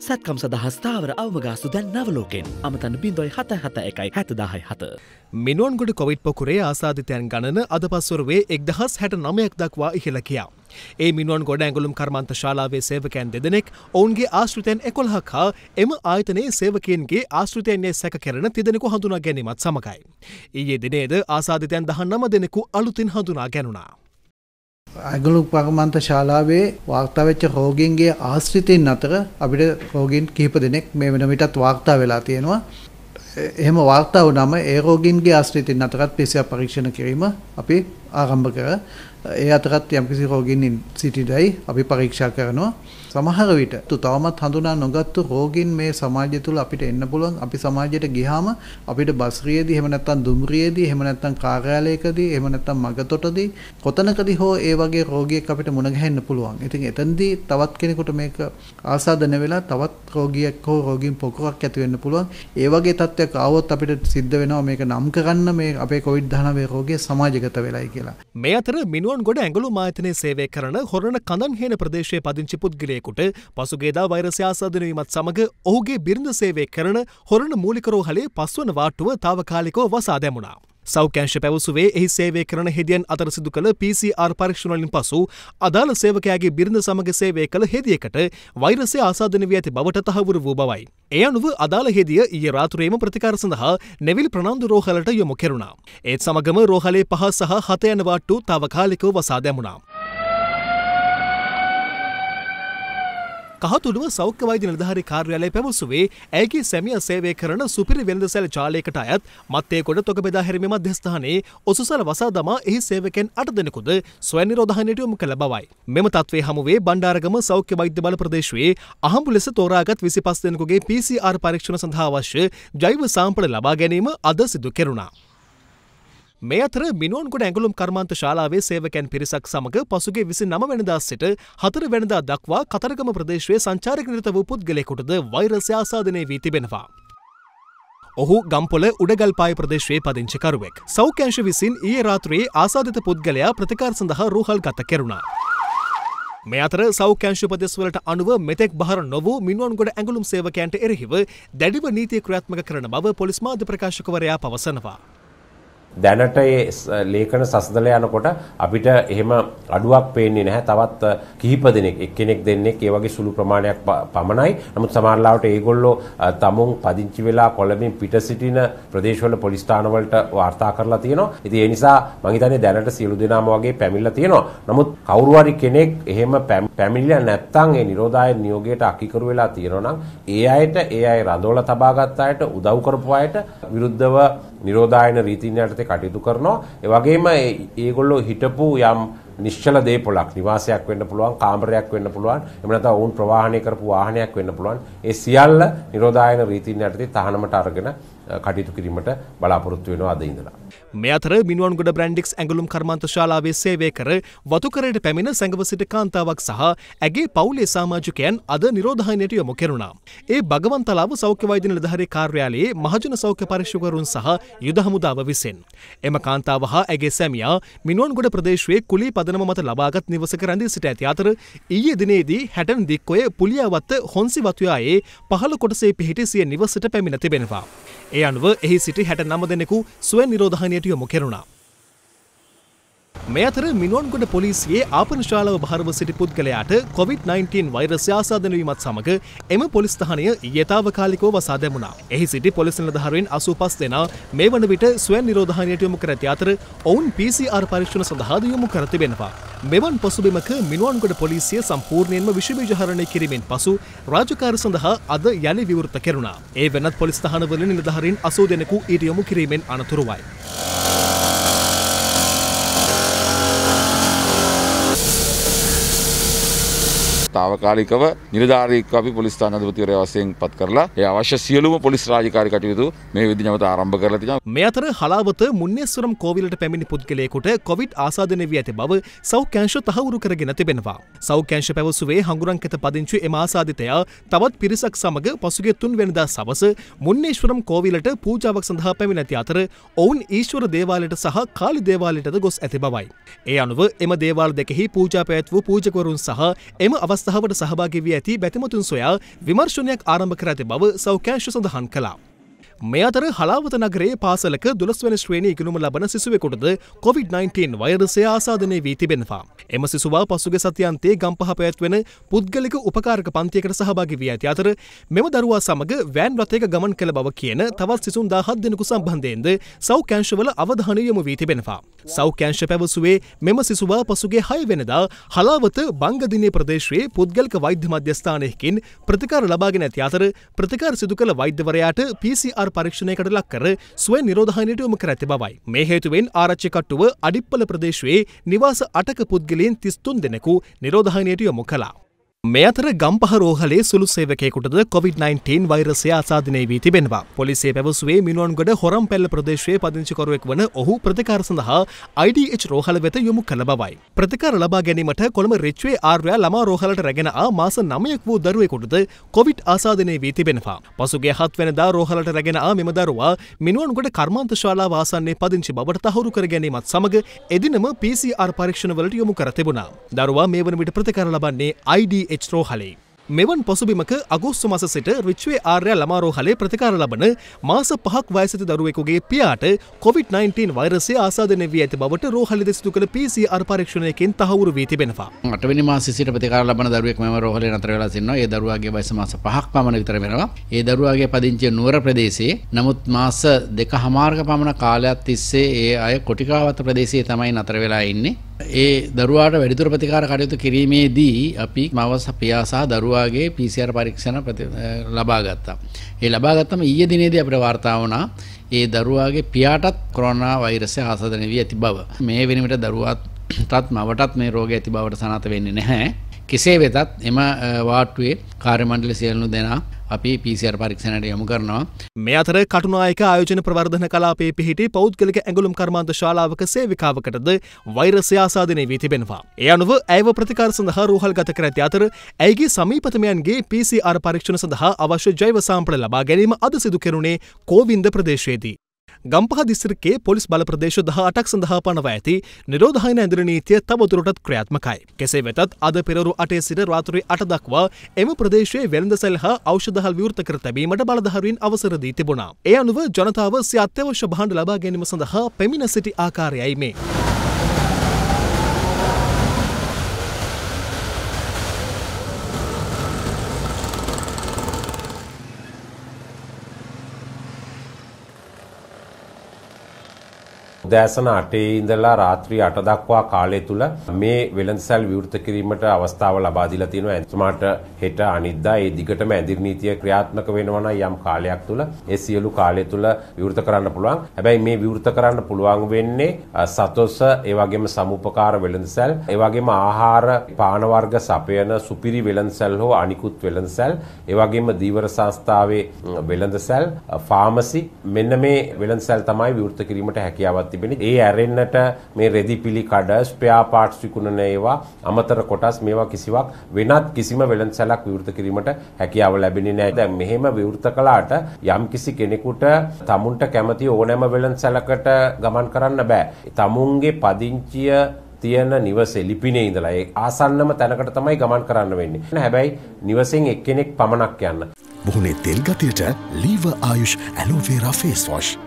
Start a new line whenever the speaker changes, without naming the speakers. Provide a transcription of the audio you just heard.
සැත්කම් සදහස්ථාවර අවමගාස්තු දැන් නවලෝකෙන් අමතන්න බින්දොයි හත හත එකයි හැතදාහයි හත. මිනුවන්ගොඩ කොවිට් පොකුරේ ආසාධිතයන් ගණන අද පස්වරුවේ එක්දහස් හැට නමයක් දක්වා ඉහළ කියා. ඒ මිනුවන් ගොඩ ඇගුලුම් කර්මන්ත ශාලාවේ සේවකයන් දෙදෙනෙක් ඔවුන්ගේ ආශෘතයන් එකොල්හක් හා එම ආයතනයේ සේවකයන්ගේ ආශෘතයන්නේ සැක කරන තිදෙනෙකු හඳුනා ගැනීමත් සමකයි. ඊයේ දිනේද ආසාධිතයන් දහන්නම දෙනෙකු අලුතින් හඳුනා ගැනුණා. ඇගලු පගමන්ත ශාලාවේ වාර්තාවෙච්ච රෝගීන්ගේ ආශ්‍රිතයින් අතර අපිට රෝගීන් කිහිප දෙනෙක් මේ වෙන විටත් වාර්තා වෙලා තියෙනවා. එහෙම වාර්තා වුණාම ඒ රෝගීන්ගේ ආශ්‍රිතයින් අතරත් PCR පරීක්ෂණ කිරීම අපි ආරම්භ කර ඒ අතරත් යම්කිසි රෝගීන් සිටිදයි අපි පරීක්ෂා කරනවා. සමහර විට තවමත් හඳුනා නොගත්තු රෝගීන් මේ සමාජය තුළ අපිට එන්න පුළුවන්. අපි සමාජයට ගියාම අපිට බස්රියේදී, එහෙම නැත්නම් දුම්රියේදී, එහෙම නැත්නම් කාර්යාලයකදී, එහෙම නැත්නම් මගතොටදී කොතනකදී හෝ ඒ වගේ රෝගියෙක් අපිට මුණ ගැහෙන්න පුළුවන්. ඉතින් එතනදී තවත් කෙනෙකුට මේක ආසාදන වෙලා තවත් රෝගියෙක් හෝ රෝගීන් පොකුරක් ඇති වෙන්න පුළුවන්. ඒ වගේ තත්ත්වයක් ආවොත් අපිට සිද්ධ වෙනවා මේක නම් කරන්න මේ අපේ COVID-19 රෝගය සමාජගත වෙලයි කියලා. කියලා. මේ අතර මිනුවන් ගොඩ ඇඟලු මාතනය සේවය කරන හොරණ කඳන් හේන ප්‍රදේශය පදිංචි පුද්ගලයෙකුට පසුගේදා වෛරසයාසාධනවීමත් සමඟ ඔහුගේ බිරිඳ සේවය කරන හොරණ මූලිකරෝහලේ පස්වන වාටුව තාවකාලිකෝ වසා දැමුණා. සෞඛ්‍යංශ පැවසුවේ එහි සේවය කරන හෙදියන් අතර සිදු කළ PCR පරීක්ෂණවලින් පසු අදාළ සේවකයාගේ බිරිඳ සමග සේවය කළ හෙදියකට වෛරසය ආසාදන වී ඇති බවට තහවුරු වූ බවයි. ඒ අනුව අදාළ හෙදිය ඊයේ රාත්‍රියේම ප්‍රතිකාර සඳහා නෙවිල් ප්‍රනාන්දු රෝහලට යොමු කෙරුණා. ඒත් සමගම රෝහලේ පහ සහ හත යන වාට්ටු తాවකාලිකව වසා දැමුණා. කහතුළුව සෞඛ්‍ය වෛද්‍ය නිලධාරී කාර්යාලය පැවසුවේ ඇගේ සැමිය සේවය කරන සුපිරි වෙළඳසැල ජාලයකට අයත් මත්තේකොට තොග බෙදා හැරීමේ මධ්‍යස්ථානයේ ඔසුසල වසා දමා එහි සේවකයන් අට දෙනෙකුද ස්වයන් නිරෝධායනයට යොමු කළ බවයි. මෙම තත්ත්වයේ හමුවේ බණ්ඩාරගම සෞඛ්‍ය වෛද්‍ය බල ප්‍රදේශයේ අහඹු ලෙස තෝරාගත් 25 දෙනෙකුගේ PCR පරීක්ෂණ සඳහා අවශ්‍ය ජෛව සාම්පල ලබා ගැනීම අද සිදු කෙරුණා. මේ අතර මිනුවන්ගොඩ ඇඟලුම් කර්මාන්ත ශාලාවේ සේවකයන් පිරිසක් සමඟ පසුගේ විසි නම වෙනදා සිට හතර වෙනදා දක්වා කතරගම ප්‍රදේශයේ සංචාරක නිරත වූ පුද්ගලෙකුටද වෛරසය ආසාදනය වී තිබෙනවා. ඔහු ගම්පොල උඩගල්පාය ප්‍රදේශයේ පදිංචිකරුවෙක්. සෞඛ්‍යංශ විසින් ඊයේ රාත්‍රයේ ආසාධිත පුද්ගලයා ප්‍රතිකාර සඳහා රූහල් ගත කෙරුණා. මේ අතර සෞඛ්‍යංශ උපදෙස්වලට අනුව මෙතෙක් බහර නොවූ මිනුවන්ගොඩ ඇඟලුම් සේවකයන්ට එරෙහිව දැඩිව නීතිය ක්‍රියාත්මක කරන බව පොලිස් මාධ්‍ය ප්‍රකාශකවරයා පවසනවා.
දැනට ඒ ලේඛන සස්දල යනකොට අපිට එහෙම අඩුවක් පේන්නේ නැහැ. තවත් කිහිප දෙනෙක් එක්කෙනෙක් දෙන්නෙක් ඒ වගේ සුළු ප්‍රමාණයක් පමණයි. නමුත් සමහරවිට ඒගොල්ලෝ තමුන් පදිංචි වෙලා කොළඹින් පිට සිටින ප්‍රදේශවල පොලිස් ස්ථානවලට වාර්තා කරලා තියෙනවා. ඉතින් ඒ නිසා මම හිතන්නේ දැනට සියලු දෙනාම වගේ පැමිණලා තියෙනවා. නමුත් කවුරු හරි කෙනෙක් එහෙම පැමිණිලා නැත්නම් ඒ නිරෝධායන නියෝගයට අකීකරු වෙලා තියෙනවා නම් ඒ අයට ඒ අය රඳවලා තබාගත් අයට උදව් කරපු අයට විරුද්ධව නිරෝධායන රීතින්යට යටතේ කටයුතු කරනවා. ඒ වගේම ඒගොල්ලෝ හිටපු යම් නිශ්චල දේපොළක් නිවාසයක් වෙන්න පුළුවන් කාමරයක් වෙන්න පුළුවන් එහෙම නැත්නම් ඔවුන් ප්‍රවාහනය කරපු වාහනයක් වෙන්න පුළුවන් ඒ සියල්ල නිරෝධායන රීතින් යටතේ තහනමට අරගෙන කටයුතු කිරීමට බලාපොරොත්තු වෙනවා අද ඉඳලා.
මේ අතර මිනුවන්ගොඩ බ්‍රැන්ඩික්ස් ඇඟලුම් කර්මාන්ත ශාලාවේ සේවය කර වතුකරයට පැමිණ සැඟව සිට කාන්තාවක් සහ ඇගේ පවුලේ සාමාජිකයන් අද නිරෝධායනයට යොමු කෙරුණා. ඒ භගවන්තලාව සෞඛ්‍ය වෛද්‍ය නිලධාරී කාර්යාලයේ මහජන සෞඛ්‍ය පරීක්ෂකවරුන් සහ යුද හමුදාව විසින් එම කාන්තාව හා ඇගේ සැමියා මිනුවන්ගොඩ ප්‍රදේශයේ කුලී පදනම මත ලබාගත් නිවසක රැඳී සිට ඇති අතර ඊයේ දිනේදී හැටන් දික්කොය පුලියාවත්ත හොන්සි වතුයායේ පහළ කොටසේ පිහිටි සිය නිවසට පැමිණ තිබෙනවා. ඒ අනුව එහි සිටි හැට නම දෙනෙකු ස්ව නිරෝධානයට යොමු කෙරුණා. මේ අතර මිනුවන්ගොඩ පොලිසියේ ආපනශාලාව භාරව සිටි පුද්ගලයාට කොවිD-19 වෛරසය ආසාදන වීමත් සමග එම පොලිස් ස්ථානය ඊයේතාවකාලිකව වසා දැමුණා. එහි සිටි පොලිස් නිලධාරීන් 85 දෙනා මේ වන විට ස්වයං නිරෝධායනයට යොමු කර ඇති අතර ඔවුන් PCR පරීක්ෂණ සඳහාද යොමු කර තිබෙනවා. මෙවන් පසුබිමක මිනුවන්ගොඩ පොලිසිය සම්පූර්ණයෙන්ම විෂබීජ හරණය කිරීමෙන් පසු රාජකාරි සඳහා අද යළි විවෘත කෙරුණා. ඒ වෙනත් පොලිස් ස්ථානවල නිලධාරීන් 80 දෙනෙකු ඊට යොමු කිරීමෙන් අනතුරුවයි.
తాවකාලිකව නිලධාරීක අපි පොලිස් ස්ථානාධිපතිවරයා වශයෙන් පත් කරලා ඒ අවශ්‍ය සියලුම පොලිස් රාජකාරී කටයුතු මේ විදි නැවත ආරම්භ කරලා තිබෙනවා. මේ අතර
හලාවත මුන්නේස්වරම් කෝවිලට පැමිණි පුද්ගලයෙකුට කොවිඩ් ආසාදනය වී ඇති බව සෞඛ්‍යංශ තහවුරු කරගෙන තිබෙනවා. සෞඛ්‍යංශ පැවසුවේ හඟුරංකත පදිංචි එම ආසාදිතයා තවත් පිරිසක් සමග පසුගිය තුන්වෙනිදා සවස මුන්නේශ්වරම් කෝවිලට පූජාවක් සඳහා පැමිණ ඇති අතර ඔවුන් ඊශ්වර දේවාලයට සහ කාලි දේවාලයටද ගොස් ඇති බවයි. ඒ අනුව එම දේවාල දෙකෙහි පූජා පැවැත් වූ පූජකවරුන් සහ එම අවස්ථාවේ අවස්ථාවට සහභාගි වී ඇති බැතිමතුන් සොයා විමර්ශනයක් ආරම්භ කර ඇති බව සෞඛ්‍යංශ සඳහන් කළා. මේ අතර හලාවත නගරේ පාසලක දුළස්වන ශ්‍රේණී ඉගෙනුම ලබන සිසුවෙකුටද COVID-19 වෛරසය ආසාදනය වී තිබෙනවා. එම සිසුවා පසුගිය සතියන්තේ ගම්පහ පැවැත්වෙන පුද්ගලික උපකාරක පන්තියකට සහභාගී වී ඇති අතර මෙම දරුවා සමග වෑන් රථයක ගමන් කළ බව කියන තවත් සිසුන් 17 දෙනෙකු සම්බන්ධයෙන්ද සෞඛ්‍යංශවල අවධානය යොමු වී තිබෙනවා. සෞඛ්‍යංශ පැවසුවේ මෙම සිසුවා පසුගේ 6 වෙනිදා හලාවත බංගදිනේ ප්‍රදේශයේ පුද්ගලික වෛද්‍ය මධ්‍යස්ථානයකින් ප්‍රතිකාර ලබාගෙන ඇති අතර ප්‍රතිකාර සිදු කළ වෛද්‍යවරයාට PCR පරීක්ෂණයකට ලක්කර ස්ව නිරෝධානයට යොමු කර ඇති බවයි. මේ හේතුවෙන් ආරච්චි කට්ටුව අඩිප්පල ප්‍රදේශයේ නිවාස අටක පුද්ගලයන් තිස්තුන් දෙනෙකු නිරෝධානයට යොමු කළා. මේ අතර ගම්පහ රෝහලේ සුළු සේවකයෙකුටද කොවිD-19 වෛරසය ආසාදනය වී තිබෙනවා. පොලිසිය පැවසුවේ මිනුවන්ගොඩ හොරම්පැල්ල ප්‍රදේශයේ පදිංචිකරුවෙක් වන ඔහු ප්‍රතිකාර සඳහා IDH රෝහල වෙත යොමු කළ බවයි. ප්‍රතිකාර ලබා ගැනීමට කොළඹ රිච්වේ ආර්යා ළමා රෝහලට රැගෙන ආ මාස 9ක් වූ දරුවෙකුටද කොවිඩ් ආසාදනය වී තිබෙනවා. පසුගිය 7 වෙනිදා රෝහලට රැගෙන ආ මෙම දරුවා මිනුවන්ගොඩ කර්මාන්ත ශාලාව ආසන්නයේ පදිංචි බවට තහවුරු කර ගැනීමත් සමග එදිනම PCR පරීක්ෂණවලට යොමු කර තිබුණා. දරුවා මේ වන විට ප්‍රතිකාර ලබන්නේ IDH එච්රෝ හලේ. මෙවන් පසුබිමක අගෝස්තු මස සිට රිච්වේ ආර්ය ළමාරෝහලේ ප්‍රතිකාර ලබන මාස පහක් වයසති දරුවෙකුගේ පියාට COොVID-19 වෛරසය ආසාධනය වී ඇති බවට රෝහලි දෙසිතු කළ පිසි අර්පාරක්ෂණයකින් තහවුරු වී තිබෙනවා අටවනි මාසිට ප්‍රතිකාර ලබන දරුවෙක් මෙම රෝහල නතර වෙලා සින්නවා ඒ දරුවාගේ වයස මාස පහක් පමණ විතර වෙනවා ඒ දරුවාගේ පදිංචිය නුවර ප්‍රදේශයේ නමුත් මාස දෙක හමාර්ග පමණ කාලයක් තිස්සේ ඒ අය කොටිකාවත ප්‍රදේශයේ තමයි නතර වෙලා ඉන්නේ ඒ දරුවාට වැඩිදුර ප්‍රතිකාර කටයුතු කිරීමේදී අපි මව පියා සහ දරුවාගේ PCR පරීක්ෂණ ලබා ගත්තා. ඒ ලබා ගත්තම ඊයේ දිනේදී අපිට වාර්තා වුණා ඒ දරුවාගේ පියාටත් කොරෝනා වෛරසය ආසාදනය වී ඇති බව. මේ වෙනවිට දරුවාටත් මවටත් මේ රෝගය ඇති බවට සනාථ වෙන්නේ නැහැ. කෙසේ වෙතත් එම වාට්ටුවේ කාර්මණ්ඩල සියල්ලු දෙනා අපි පිසිර පරීක්ෂණයට යොමු කරනවා මේ අතර කටුනායක ආයෝජන ප්‍රවර්ධන කලාපේ පිහිටි පෞද්ගලික ඇඟලුම් කර්මාන්ත ශාලාවක සේවිකාවකටද වෛරසය ආසාදනය වී තිබෙනවා. ඒ අනුව ඇයව ප්‍රතිකාර සඳහා රෝහල් ගත කර ඇති අතර ඇයගේ සමීපතමයන්ගේ PCR පරීක්ෂණ සඳහා අවශ්‍ය ජෛව සාම්පල ලබා ගැනීම අද සිදු කෙරුණේ කෝවින්ද ප්‍රදේශයේදී. ගම්පහ දිස්ත්‍රිකේ පොලිස් බල ප්‍රදේශ දහ අටක් සඳහා පනව ඇති නිරෝධායන ඇඳර නීතිය තවදුරටත් ක්‍රියාත්මකයි. කෙසේ වෙතත් අද පෙරවරු අටේ සිට රාත්‍රී අට දක්වා එම ප්‍රදේශයේ වෙළඳ සැල් හා ඖෂධහල් විවෘත කර තැබීමට බලධාරීන් අවසර දී තිබුණා. ඒ අනුව ජනතාව සිය අත්‍යවශ්‍ය භාණ්ඩ ලබා ගැනීම සඳහා පැමිණ සිටි ආකාරයයි මේ.
උදෑසන 8 ඉඳලා රාත්‍රී 8 දක්වා කාලය තුල මේ වෙළඳසැල් විවෘත කිරීමට අවස්ථාව ලබා දීලා තියෙනවා. එතුමාට හෙට අනිද්දා ඒ දිගටම ඇඳිර් නීතිය ක්‍රියාත්මක වෙනවා නම් යම් කාලයක් තුල ඒ සියලු කාලය තුල විවෘත කරන්න පුළුවන්. හැබැයි මේ විවෘත කරන්න පුළුවන් වෙන්නේ සතොස ඒ වගේම සමුපකාර වෙළඳසැල්, ඒ වගේම ආහාර පාන වර්ග සපයන සුපිරි වෙළඳසැල් හෝ අනිකුත් වෙළඳසැල්, ඒ වගේම දීවර සංස්ථාවේ වෙළඳසැල්, ෆාමසි මෙන්න මේ වෙළඳසැල් තමයි විවෘත කිරීමට හැකියාවක් තිබෙන්නේ. තිබෙන ඒ ඇරෙන්නට මේ රෙදි පිළි කඩ ස්පයා පාට්ස් විකුණන ඒවා අමතර කොටස් මේවා කිසිවක් වෙනත් කිසිම වෙළඳසැලක් විවෘත කිරීමට හැකියාව ලැබෙන්නේ නැහැ. දැන් මෙහෙම විවෘත කළාට යම්කිසි කෙනෙකුට තමුන්ට කැමති ඕනෑම වෙළඳසැලකට ගමන් කරන්න බෑ. තමුන්ගේ පදිංචිය තියෙන නිවසේ ලිපිනේ ඉඳලා ඒ ආසන්නම තැනකට තමයි ගමන් කරන්න වෙන්නේ. හැබැයි නිවසෙන් එක්කෙනෙක් පමණක් යන්න.
මුහුණේ තෙල් ගතියට ලීව ආයුෂ් ඇලෝවේරා ෆේස් වොෂ්